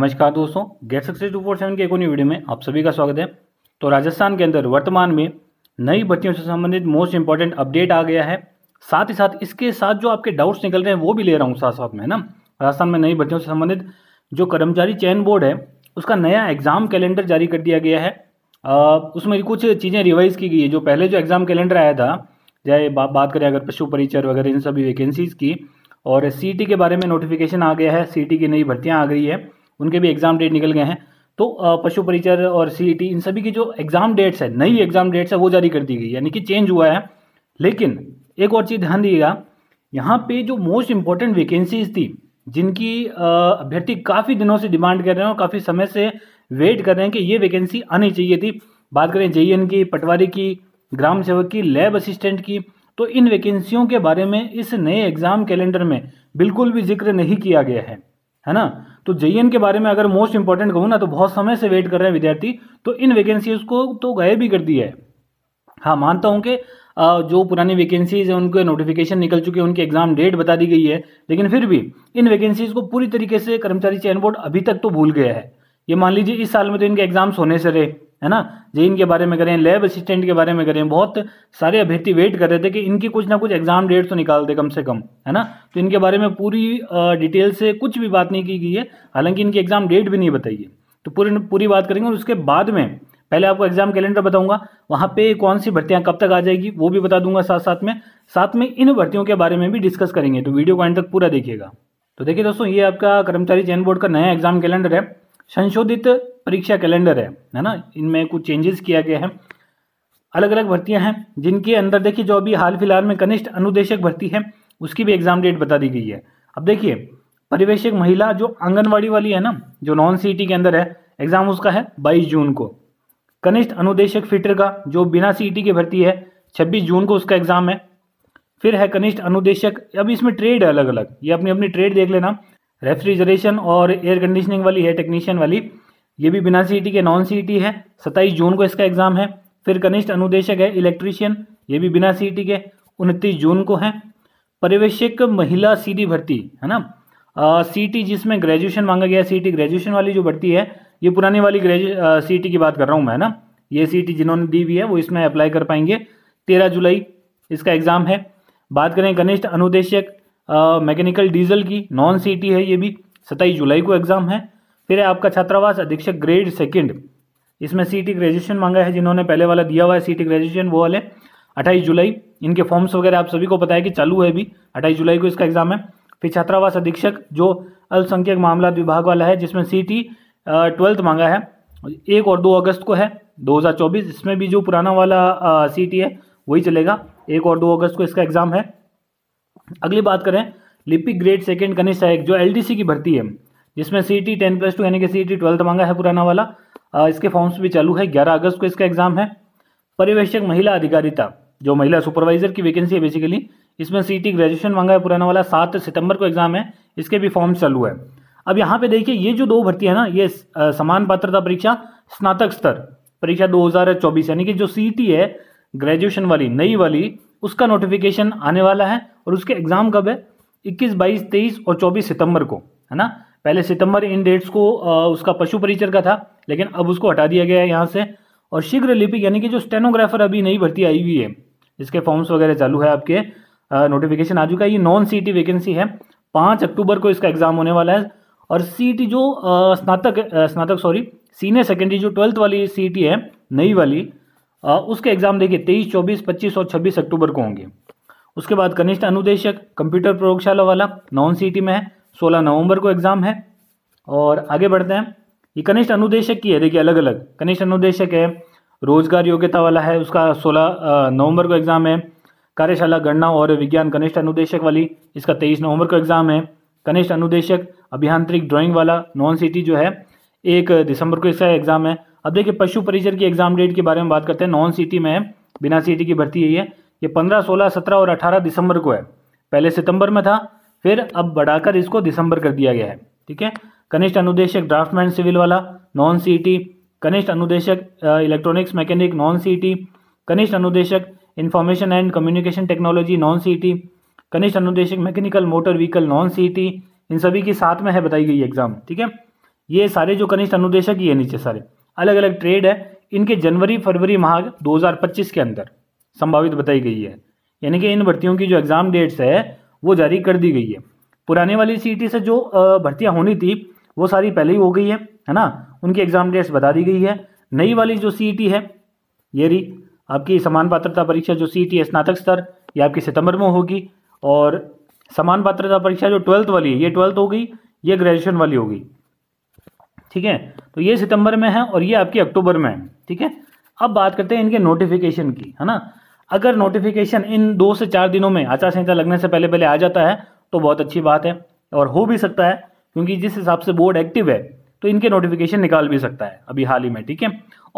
नमस्कार दोस्तों get success two four seven के एक न्यू वीडियो में आप सभी का स्वागत है तो राजस्थान के अंदर वर्तमान में नई भर्तियों से संबंधित मोस्ट इंपॉर्टेंट अपडेट आ गया है साथ ही साथ इसके साथ जो आपके डाउट्स निकल रहे हैं वो भी ले रहा हूँ साथ साथ में ना राजस्थान में नई भर्तियों से संबंधित जो कर्मचारी चयन बोर्ड है उसका नया एग्ज़ाम कैलेंडर जारी कर दिया गया है उसमें कुछ चीज़ें रिवाइज़ की गई है जो पहले जो एग्ज़ाम कैलेंडर आया था चाहे बात करें अगर पशु परिचर वगैरह इन सभी वैकेंसीज़ की और सी के बारे में नोटिफिकेशन आ गया है सी की नई भर्तियाँ आ गई है उनके भी एग्ज़ाम डेट निकल गए हैं तो पशु परिचर और सी e इन सभी की जो एग्ज़ाम डेट्स है नई एग्ज़ाम डेट्स है वो जारी कर दी गई यानी कि चेंज हुआ है लेकिन एक और चीज़ ध्यान दीजिएगा यहाँ पे जो मोस्ट इंपॉर्टेंट वैकेंसीज थी जिनकी अभ्यर्थी काफ़ी दिनों से डिमांड कर रहे हैं और काफ़ी समय से वेट कर रहे हैं कि ये वैकेंसी आनी चाहिए थी बात करें जे e की पटवारी की ग्राम सेवक की लैब असिस्टेंट की तो इन वैकेंसियों के बारे में इस नए एग्ज़ाम कैलेंडर में बिल्कुल भी जिक्र नहीं किया गया है है ना तो जेईएन के बारे में अगर मोस्ट इंपॉर्टेंट कहूँ ना तो बहुत समय से वेट कर रहे हैं विद्यार्थी तो इन वैकेंसीज को तो गायब भी कर दिया है हाँ मानता हूँ कि जो पुरानी वैकेंसीज हैं उनके नोटिफिकेशन निकल चुके हैं उनकी एग्जाम डेट बता दी गई है लेकिन फिर भी इन वैकेंसीज को पूरी तरीके से कर्मचारी चयन बोर्ड अभी तक तो भूल गया है ये मान लीजिए इस साल में तो इनके एग्जाम्स होने से रहे है ना जे के बारे में करें लैब असिस्टेंट के बारे में करें बहुत सारे अभ्यर्थी वेट कर रहे थे कि इनकी कुछ ना कुछ एग्जाम डेट तो निकाल दे कम से कम है ना तो इनके बारे में पूरी डिटेल से कुछ भी बात नहीं की गई है हालांकि इनकी एग्जाम डेट भी नहीं बताई है तो पूरी पूरी बात करेंगे और उसके बाद में पहले आपको एग्जाम कैलेंडर बताऊंगा वहाँ पे कौन सी भर्तियाँ कब तक आ जाएगी वो भी बता दूंगा साथ साथ में साथ में इन भर्तियों के बारे में भी डिस्कस करेंगे तो वीडियो को एंड तक पूरा देखिएगा तो देखिए दोस्तों ये आपका कर्मचारी चयन बोर्ड का नया एग्जाम कैलेंडर है संशोधित परीक्षा कैलेंडर है है ना इनमें कुछ चेंजेस किया गया है अलग अलग भर्तियां हैं जिनके अंदर देखिए जो अभी हाल फिलहाल में कनिष्ठ अनुदेशक भर्ती है उसकी भी एग्जाम डेट बता दी गई है अब देखिए परिवेशक महिला जो आंगनबाड़ी वाली है ना जो नॉन सीटी के अंदर है एग्जाम उसका है 22 जून को कनिष्ठ अनुदेशक फिटर का जो बिना सीईटी की भर्ती है 26 जून को उसका एग्जाम है फिर है कनिष्ठ अनुदेशक अब इसमें ट्रेड है अलग अलग ये अपनी अपनी ट्रेड देख लेना रेफ्रिजरेशन और एयर कंडीशनिंग वाली है टेक्नीशियन वाली ये भी बिना सी e के नॉन सी e है सत्ताईस जून को इसका एग्ज़ाम है फिर कनिष्ठ अनुदेशक है इलेक्ट्रीशियन ये भी बिना सी e के उनतीस जून को है पर्यवेक्षक महिला सीटी भर्ती है ना सीटी जिसमें ग्रेजुएशन मांगा गया सीटी ग्रेजुएशन वाली जो भर्ती है ये पुरानी वाली ग्रेजु सीटी की बात कर रहा हूँ मैं ना ये सीटी जिन्होंने दी हुई है वो इसमें अप्लाई कर पाएंगे तेरह जुलाई इसका एग्ज़ाम है बात करें कनिष्ठ अनुदेशक मैकेनिकल डीजल की नॉन सीटी है ये भी सत्ताईस जुलाई को एग्ज़ाम है फिर है आपका छात्रावास अधीक्षक ग्रेड सेकंड इसमें सीटी ग्रेजुएशन मांगा है जिन्होंने पहले वाला दिया हुआ है सीटी ग्रेजुएशन वो वाले अट्ठाईस जुलाई इनके फॉर्म्स वगैरह आप सभी को पता है कि चालू है अभी अट्ठाईस जुलाई को इसका एग्ज़ाम है फिर छात्रावास अधीक्षक जो अल्पसंख्यक मामला विभाग वाला है जिसमें टी ट्वेल्थ मांगा है एक और दो अगस्त को है 2024 इसमें भी जो पुराना वाला सीटी है वही चलेगा एक और दो अगस्त को इसका एग्ज़ाम है अगली बात करें लिपिक ग्रेड सेकेंड कनिष्ठ सहायक जो एल की भर्ती है जिसमें C T ten plus two यानी कि सी टी ट्वेल्थ मांगा है पुराना वाला इसके फॉर्म्स भी चालू है ग्यारह अगस्त को इसका एग्जाम है परिवेशक महिला अधिकारिता जो महिला सुपरवाइजर की वैकेंसी है बेसिकली इसमें सी टी ग्रेजुएशन मांगा है पुराना वाला सात सितंबर को एग्जाम है इसके भी फॉर्म्स चालू है अब यहाँ पे देखिए ये जो दो भर्ती है ना ये समान पात्रता परीक्षा स्नातक स्तर परीक्षा दो यानी कि जो सी है ग्रेजुएशन वाली नई वाली उसका नोटिफिकेशन आने वाला है और उसके एग्ज़ाम कब है इक्कीस बाईस तेईस और चौबीस सितंबर को है ना पहले सितंबर इन डेट्स को आ, उसका पशु परिचर का था लेकिन अब उसको हटा दिया गया है यहाँ से और शीघ्र लिपिक यानी कि जो स्टेनोग्राफर अभी नई भर्ती आई हुई है जिसके फॉर्म्स वगैरह चालू है आपके नोटिफिकेशन आ चुका है ये नॉन सी वैकेंसी है पाँच अक्टूबर को इसका एग्ज़ाम होने वाला है और सी जो स्नातक स्नातक सॉरी सीनियर सेकेंडरी जो ट्वेल्थ वाली सी है नई वाली उसके एग्ज़ाम देखिए तेईस चौबीस पच्चीस और छब्बीस अक्टूबर को होंगे उसके बाद कनिष्ठ अनुदेशक कंप्यूटर प्रयोगशाला वाला नॉन सिटी में है सोलह नवंबर को एग्ज़ाम है और आगे बढ़ते हैं ये कनिष्ठ अनुदेशक की है देखिए अलग अलग कनिष्ठ अनुदेशक है रोजगार योग्यता वाला है उसका सोलह नवंबर को एग्ज़ाम है कार्यशाला गणना और विज्ञान कनिष्ठ अनुदेशक वाली इसका तेईस नवंबर को एग्ज़ाम है कनिष्ठ अनुदेशक अभियांत्रिक ड्राइंग वाला नॉन सिटी जो है एक दिसंबर को इसका एग्ज़ाम है अब देखिए पशु परिचर की एग्जाम डेट के बारे में बात करते हैं नॉन सीटी में है बिना सीटी की भर्ती यही है ये पंद्रह सोलह सत्रह और अठारह दिसंबर को है पहले सितंबर में था फिर अब बढ़ाकर इसको दिसंबर कर दिया गया है ठीक है कनिष्ठ अनुदेशक ड्राफ्टमैन सिविल वाला नॉन सीटी कनिष्ठ अनुदेशक इलेक्ट्रॉनिक्स मैकेनिक नॉन सीटी कनिष्ठ अनुदेशक information and communication technology non CT कनिष्ठ अनुदेशक मैकेनिकल मोटर व्हीकल नॉन सीटी इन सभी की साथ में है बताई गई एग्जाम ठीक है ये सारे जो कनिष्ठ अनुदेशक ही है नीचे सारे अलग अलग ट्रेड है इनके जनवरी फरवरी माह 2025 के अंदर संभावित बताई गई है यानी कि इन भर्तियों की जो एग्ज़ाम डेट्स है वो जारी कर दी गई है पुराने वाली सी e से जो भर्तियाँ होनी थी वो सारी पहले ही हो गई है है ना उनकी एग्ज़ाम डेट्स बता दी गई है नई वाली जो सी e है ये रही आपकी समान पात्रता परीक्षा जो सी e है स्नातक स्तर ये आपकी सितंबर में होगी और समान पात्रता परीक्षा जो ट्वेल्थ वाली है ये ट्वेल्थ हो गई ये ग्रेजुएशन वाली होगी ठीक है तो ये सितंबर में है और ये आपकी अक्टूबर में है ठीक है अब बात करते हैं इनके नोटिफिकेशन की है ना अगर नोटिफिकेशन इन दो से चार दिनों में आचार संहिता लगने से पहले पहले आ जाता है तो बहुत अच्छी बात है और हो भी सकता है क्योंकि जिस हिसाब से बोर्ड एक्टिव है तो इनके नोटिफिकेशन निकाल भी सकता है अभी हाल ही में ठीक है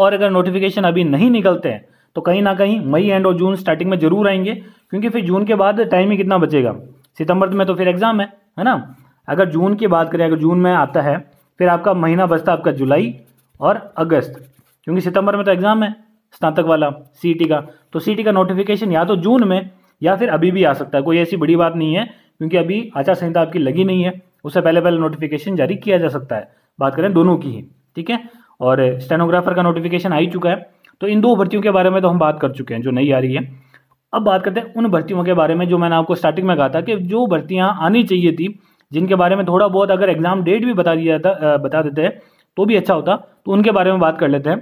और अगर नोटिफिकेशन अभी नहीं निकलते हैं तो कहीं ना कहीं मई एंड और जून स्टार्टिंग में जरूर आएंगे क्योंकि फिर जून के बाद टाइम ही कितना बचेगा सितंबर में तो फिर एग्ज़ाम है है ना अगर जून की बात करें अगर जून में आता है फिर आपका महीना बचता आपका जुलाई और अगस्त क्योंकि सितंबर में तो एग्ज़ाम है स्नातक वाला सी e का तो सी e का नोटिफिकेशन या तो जून में या फिर अभी भी आ सकता है कोई ऐसी बड़ी बात नहीं है क्योंकि अभी आचार संहिता आपकी लगी नहीं है उससे पहले पहले नोटिफिकेशन जारी किया जा सकता है बात करें दोनों की ही ठीक है और स्टेनोग्राफर का नोटिफिकेशन आ ही चुका है तो इन दो भर्तियों के बारे में तो हम बात कर चुके हैं जो नहीं आ रही है अब बात करते हैं उन भर्तियों के बारे में जो मैंने आपको स्टार्टिंग में कहा था कि जो भर्तियाँ आनी चाहिए थी जिनके बारे में थोड़ा बहुत अगर एग्ज़ाम डेट भी बता दिया जाता बता देते हैं तो भी अच्छा होता तो उनके बारे में बात कर लेते हैं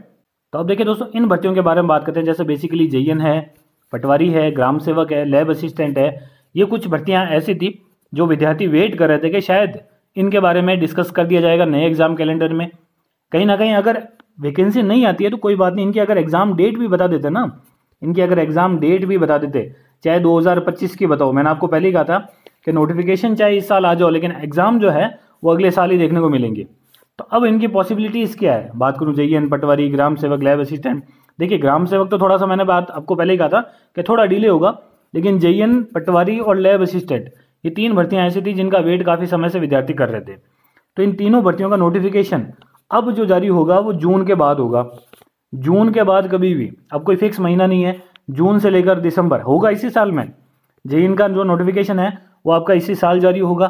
तो अब देखिए दोस्तों इन भर्तियों के बारे में बात करते हैं जैसे बेसिकली जयन है पटवारी है ग्राम सेवक है लैब असिस्टेंट है ये कुछ भर्तियाँ ऐसी थी जो विद्यार्थी वेट कर रहे थे कि शायद इनके बारे में डिस्कस कर दिया जाएगा नए एग्ज़ाम कैलेंडर में कहीं ना कहीं अगर वैकेंसी नहीं आती है तो कोई बात नहीं इनकी अगर एग्ज़ाम डेट भी बता देते ना इनकी अगर एग्ज़ाम डेट भी बता देते चाहे 2025 की बताओ मैंने आपको पहले ही कहा था कि नोटिफिकेशन चाहे इस साल आ जाओ लेकिन एग्ज़ाम जो है वो अगले साल ही देखने को मिलेंगे तो अब इनकी पॉसिबिलिटीज़ क्या है बात करूँ जाइए एन पटवारी ग्राम सेवक लैब असिस्टेंट देखिए ग्राम सेवक तो थोड़ा सा मैंने बात आपको पहले ही कहा था कि थोड़ा डिले होगा लेकिन जई एन पटवारी और लैब असिस्टेंट ये तीन भर्तियां ऐसी थी जिनका वेट काफ़ी समय से विद्यार्थी कर रहे थे तो इन तीनों भर्तियों का नोटिफिकेशन अब जो जारी होगा वो जून के बाद होगा जून के बाद कभी भी अब कोई फिक्स महीना नहीं है जून से लेकर दिसंबर होगा इसी साल में जे का जो नोटिफिकेशन है वो आपका इसी साल जारी होगा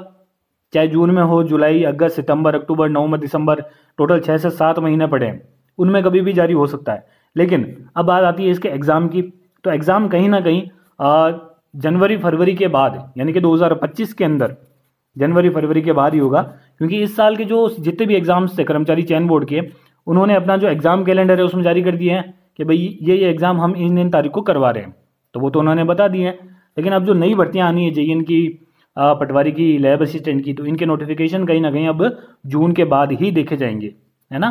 चाहे जून में हो जुलाई अगस्त सितंबर अक्टूबर नवंबर दिसंबर टोटल छः से सात महीने पड़े हैं उनमें कभी भी जारी हो सकता है लेकिन अब बात आती है इसके एग्ज़ाम की तो एग्ज़ाम कहीं ना कहीं जनवरी फरवरी के बाद यानी कि 2025 के अंदर जनवरी फरवरी के बाद ही होगा क्योंकि इस साल के जो जितने भी एग्ज़ाम्स थे कर्मचारी चयन बोर्ड के उन्होंने अपना जो एग्ज़ाम कैलेंडर है उसमें जारी कर दिए हैं कि भाई ये ये एग्ज़ाम हम इन इन तारीख को करवा रहे हैं तो वो तो उन्होंने बता दिए हैं लेकिन अब जो नई भर्तियाँ आनी है जे की पटवारी की लैब असिस्टेंट की तो इनके नोटिफिकेशन कहीं ना कहीं अब जून के बाद ही देखे जाएंगे है ना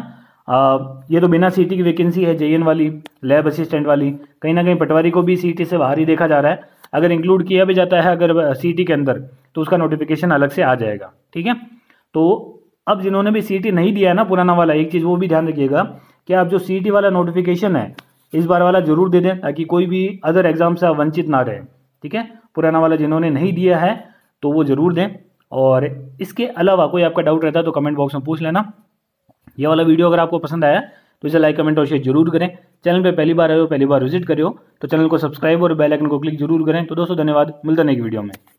आ, ये तो बिना सीटी की वैकेंसी है जेएन वाली लैब असिस्टेंट वाली कहीं ना कहीं पटवारी को भी सीटी से बाहर ही देखा जा रहा है अगर इंक्लूड किया भी जाता है अगर सीटी के अंदर तो उसका नोटिफिकेशन अलग से आ जाएगा ठीक है तो अब जिन्होंने भी सीटी नहीं दिया है ना पुराना वाला एक चीज़ वो भी ध्यान रखिएगा कि आप जो सीटी वाला नोटिफिकेशन है इस बार वाला जरूर दे दें ताकि कोई भी अदर एग्ज़ाम से वंचित ना रहे ठीक है पुराना वाला जिन्होंने नहीं दिया है तो वो ज़रूर दें और इसके अलावा कोई आपका डाउट रहता है तो कमेंट बॉक्स में पूछ लेना ये वाला वीडियो अगर आपको पसंद आया तो इसे लाइक कमेंट और शेयर जरूर करें चैनल पर पहली बार आए हो पहली बार विजिट करो हो तो चैनल को सब्सक्राइब और बेल आइकन को क्लिक जरूर करें तो दोस्तों धन्यवाद मिलता नहीं वीडियो में